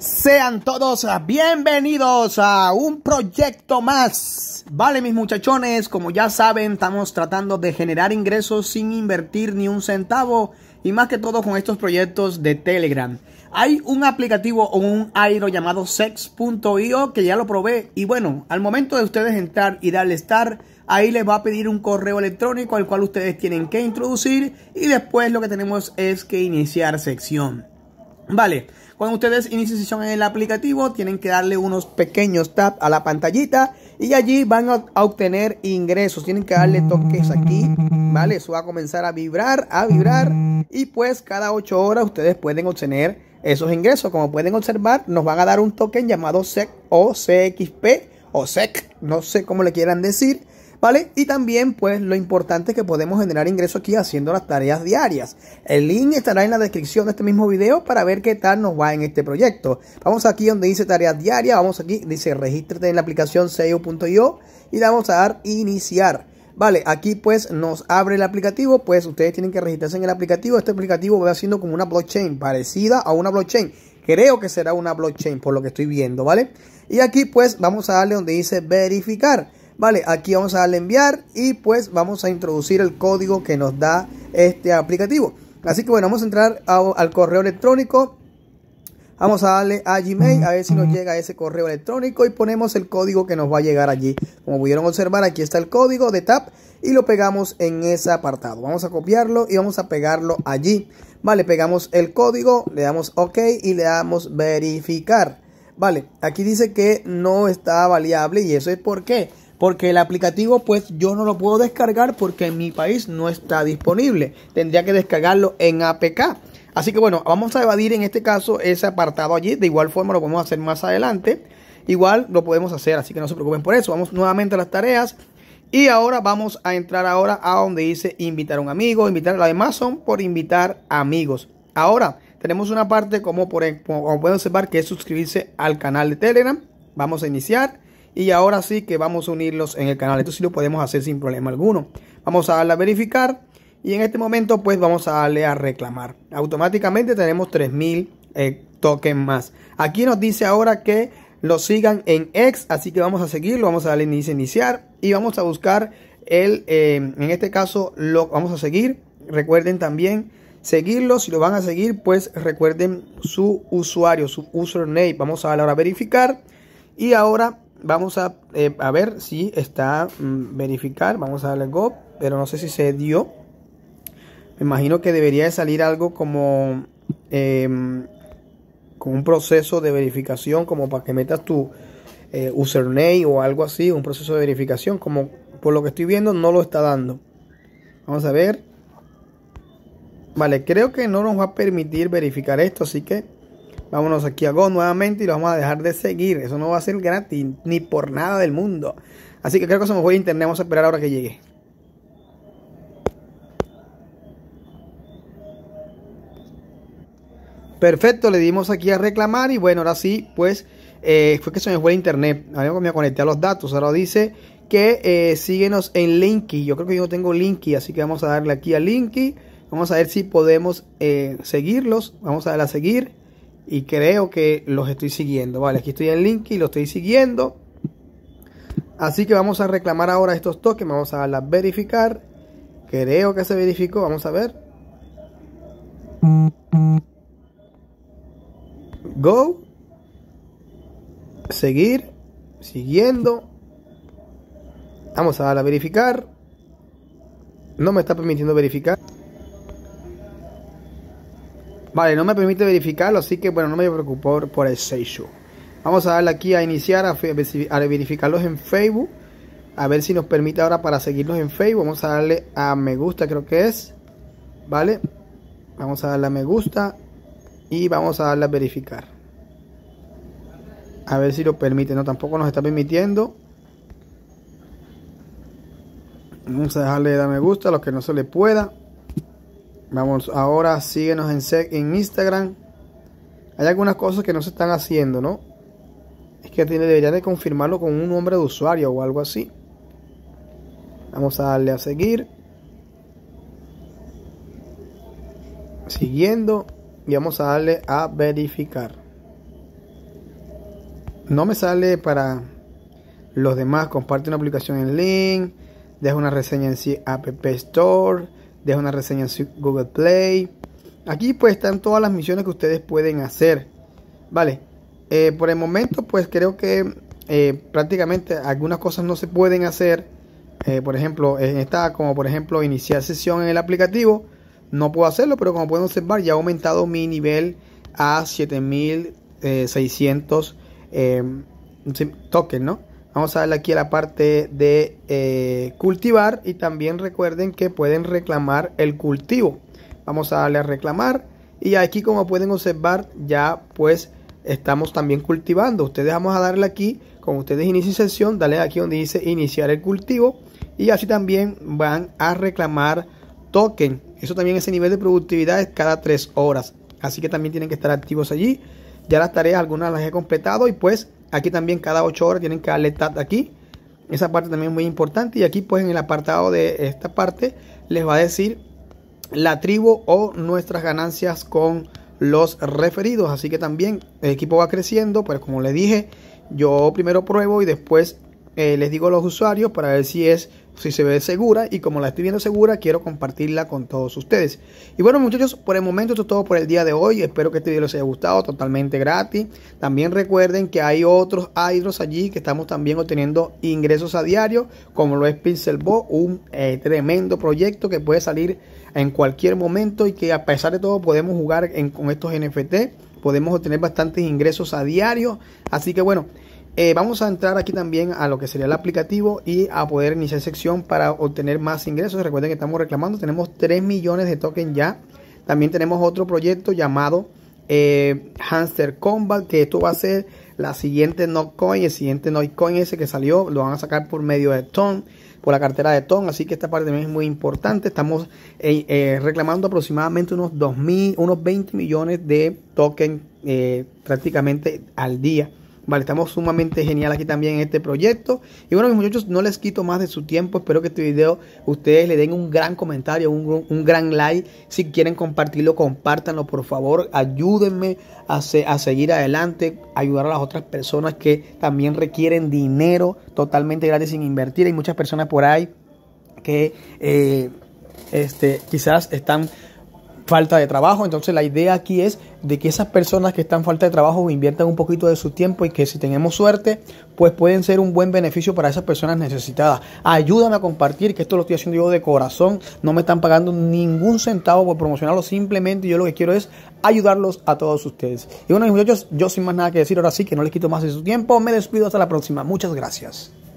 Sean todos bienvenidos a un proyecto más. Vale, mis muchachones, como ya saben, estamos tratando de generar ingresos sin invertir ni un centavo y más que todo con estos proyectos de Telegram. Hay un aplicativo o un airo llamado sex.io que ya lo probé y bueno, al momento de ustedes entrar y darle estar ahí les va a pedir un correo electrónico al cual ustedes tienen que introducir y después lo que tenemos es que iniciar sección. Vale, cuando ustedes inician sesión en el aplicativo, tienen que darle unos pequeños tap a la pantallita y allí van a obtener ingresos. Tienen que darle toques aquí, ¿vale? Eso va a comenzar a vibrar, a vibrar y pues cada 8 horas ustedes pueden obtener esos ingresos. Como pueden observar, nos van a dar un token llamado SEC o CXP o SEC, no sé cómo le quieran decir. ¿vale? Y también, pues, lo importante es que podemos generar ingresos aquí haciendo las tareas diarias. El link estará en la descripción de este mismo video para ver qué tal nos va en este proyecto. Vamos aquí donde dice tareas diarias, vamos aquí, dice regístrate en la aplicación SEO.io y le vamos a dar iniciar. Vale, aquí pues nos abre el aplicativo, pues ustedes tienen que registrarse en el aplicativo. Este aplicativo va haciendo como una blockchain, parecida a una blockchain. Creo que será una blockchain por lo que estoy viendo, ¿vale? Y aquí pues vamos a darle donde dice verificar. Vale, aquí vamos a darle enviar y pues vamos a introducir el código que nos da este aplicativo. Así que bueno, vamos a entrar al correo electrónico. Vamos a darle a Gmail a ver si nos llega ese correo electrónico y ponemos el código que nos va a llegar allí. Como pudieron observar, aquí está el código de TAP y lo pegamos en ese apartado. Vamos a copiarlo y vamos a pegarlo allí. Vale, pegamos el código, le damos OK y le damos verificar. Vale, aquí dice que no está valiable y eso es porque porque el aplicativo pues yo no lo puedo descargar porque en mi país no está disponible. Tendría que descargarlo en APK. Así que bueno, vamos a evadir en este caso ese apartado allí. De igual forma lo podemos hacer más adelante. Igual lo podemos hacer, así que no se preocupen por eso. Vamos nuevamente a las tareas. Y ahora vamos a entrar ahora a donde dice invitar a un amigo, invitar, la demás son por invitar amigos. Ahora tenemos una parte como, por, como pueden observar que es suscribirse al canal de Telegram. Vamos a iniciar y ahora sí que vamos a unirlos en el canal. Esto sí lo podemos hacer sin problema alguno. Vamos a darle a verificar y en este momento pues vamos a darle a reclamar. Automáticamente tenemos 3000 eh, tokens más. Aquí nos dice ahora que lo sigan en X, así que vamos a seguirlo, vamos a darle a iniciar y vamos a buscar el, eh, en este caso lo vamos a seguir. Recuerden también seguirlo, si lo van a seguir pues recuerden su usuario, su username. Vamos a darle ahora a verificar y ahora vamos a, eh, a ver si está mm, verificar. Vamos a darle go, pero no sé si se dio. Me imagino que debería de salir algo como, em, un proceso de verificación, como para que metas tu eh, username o algo así, un proceso de verificación. Como por lo que estoy viendo, no lo está dando. Vamos a ver. Vale, creo que no nos va a permitir verificar esto, así que Vámonos aquí a Go nuevamente y lo vamos a dejar de seguir. Eso no va a ser gratis, ni por nada del mundo. Así que creo que se me fue a internet. Vamos a esperar ahora que llegue. Perfecto, le dimos aquí a reclamar y bueno, ahora sí, pues eh, fue que se me fue el internet. Ahora me conecté a los datos. Ahora dice que eh, síguenos en Linky. Yo creo que yo no tengo Linky, así que vamos a darle aquí a Linky. Vamos a ver si podemos eh, seguirlos. Vamos a darle a seguir. Y creo que los estoy siguiendo. Vale, aquí estoy en link y lo estoy siguiendo. Así que vamos a reclamar ahora estos tokens. Vamos a darle a verificar. Creo que se verificó. Vamos a ver. Go. Seguir. Siguiendo. Vamos a darle a verificar. No me está permitiendo verificar. Vale, no me permite verificarlo, así que bueno, no me preocupar por el show Vamos a darle aquí a iniciar, a, verificarlos en Facebook. A ver si nos permite ahora para seguirnos en Facebook. Vamos a darle a me gusta, creo que es. Vale. Vamos a darle a me gusta. Y vamos a darle a verificar. A ver si lo permite. No, tampoco nos está permitiendo. Vamos a dejarle a me gusta a los que no se le pueda. Vamos, ahora síguenos en, en Instagram. Hay algunas cosas que no se están haciendo, ¿no? Es que tiene, deberían de confirmarlo con un nombre de usuario o algo así. Vamos a darle a seguir. Siguiendo. Y vamos a darle a verificar. No me sale para los demás. Comparte una aplicación en link. Deja una reseña en sí App Store deja una reseña en Google Play. Aquí pues están todas las misiones que ustedes pueden hacer. Vale, eh, por el momento pues creo que eh, prácticamente algunas cosas no se pueden hacer. Eh, por ejemplo, está como por ejemplo iniciar sesión en el aplicativo, no puedo hacerlo, pero como pueden observar ya ha aumentado mi nivel a 7600 tokens, ¿no? Vamos a darle aquí a la parte de eh, cultivar y también recuerden que pueden reclamar el cultivo. Vamos a darle a reclamar y aquí como pueden observar ya pues estamos también cultivando. Ustedes vamos a darle aquí, como ustedes inician sesión, dale aquí donde dice iniciar el cultivo y así también van a reclamar token. Eso también ese nivel de productividad es cada tres horas. Así que también tienen que estar activos allí. Ya las tareas algunas las he completado y pues Aquí también cada 8 horas tienen que darle tap aquí. Esa parte también es muy importante. Y aquí pues en el apartado de esta parte les va a decir la tribu o nuestras ganancias con los referidos. Así que también el equipo va creciendo. Pero como les dije, yo primero pruebo y después eh, les digo a los usuarios para ver si es si se ve segura y como la estoy viendo segura quiero compartirla con todos ustedes y bueno muchachos por el momento esto es todo por el día de hoy espero que este video les haya gustado totalmente gratis también recuerden que hay otros iDros allí que estamos también obteniendo ingresos a diario como lo es Pixelbot. un eh, tremendo proyecto que puede salir en cualquier momento y que a pesar de todo podemos jugar en, con estos NFT podemos obtener bastantes ingresos a diario así que bueno eh, vamos a entrar aquí también a lo que sería el aplicativo y a poder iniciar sección para obtener más ingresos. Recuerden que estamos reclamando, tenemos 3 millones de tokens ya. También tenemos otro proyecto llamado eh, Hamster Combat, que esto va a ser la siguiente NoCoin, el siguiente Notcoin ese que salió, lo van a sacar por medio de Ton, por la cartera de Ton, así que esta parte también es muy importante. Estamos eh, eh, reclamando aproximadamente unos 2.000, unos 20 millones de tokens prácticamente al día. Vale, estamos sumamente geniales aquí también en este proyecto. Y bueno, mis muchachos, no les quito más de su tiempo. Espero que este video ustedes le den un gran comentario, un, gran like. Si quieren compartirlo, compártanlo, por favor. Ayúdenme a, seguir adelante, ayudar a las otras personas que también requieren dinero totalmente gratis sin invertir. Hay muchas personas por ahí que eh, este, quizás están falta de trabajo. Entonces la idea aquí es de que esas personas que están falta de trabajo inviertan un poquito de su tiempo y que si tenemos suerte, pues pueden ser un buen beneficio para esas personas necesitadas. Ayúdame a compartir, que esto lo estoy haciendo yo de corazón. No me están pagando ningún centavo por promocionarlo. Simplemente yo lo que quiero es ayudarlos a todos ustedes. Y bueno, muchachos, yo sin más nada que decir ahora sí, que no les quito más de su tiempo. Me despido hasta la próxima. Muchas gracias.